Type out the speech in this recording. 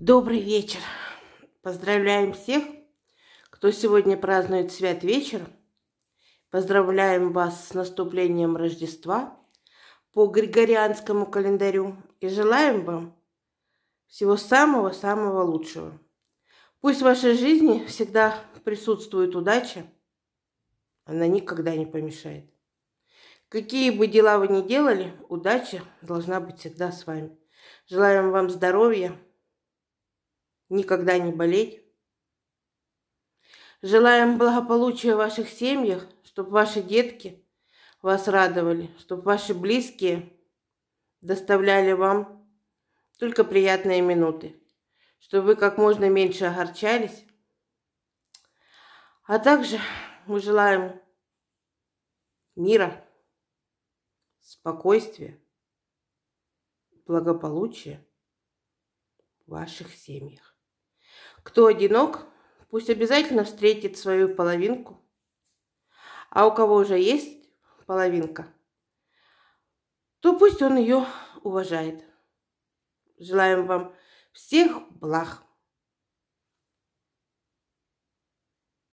Добрый вечер! Поздравляем всех, кто сегодня празднует свят вечер. Поздравляем вас с наступлением Рождества по григорианскому календарю и желаем вам всего самого-самого лучшего. Пусть в вашей жизни всегда присутствует удача, она никогда не помешает. Какие бы дела вы ни делали, удача должна быть всегда с вами. Желаем вам здоровья, никогда не болеть. Желаем благополучия в ваших семьях, чтобы ваши детки вас радовали, чтобы ваши близкие доставляли вам только приятные минуты, чтобы вы как можно меньше огорчались. А также мы желаем мира, спокойствия, благополучия в ваших семьях. Кто одинок, пусть обязательно встретит свою половинку. А у кого уже есть половинка, то пусть он ее уважает. Желаем вам всех благ!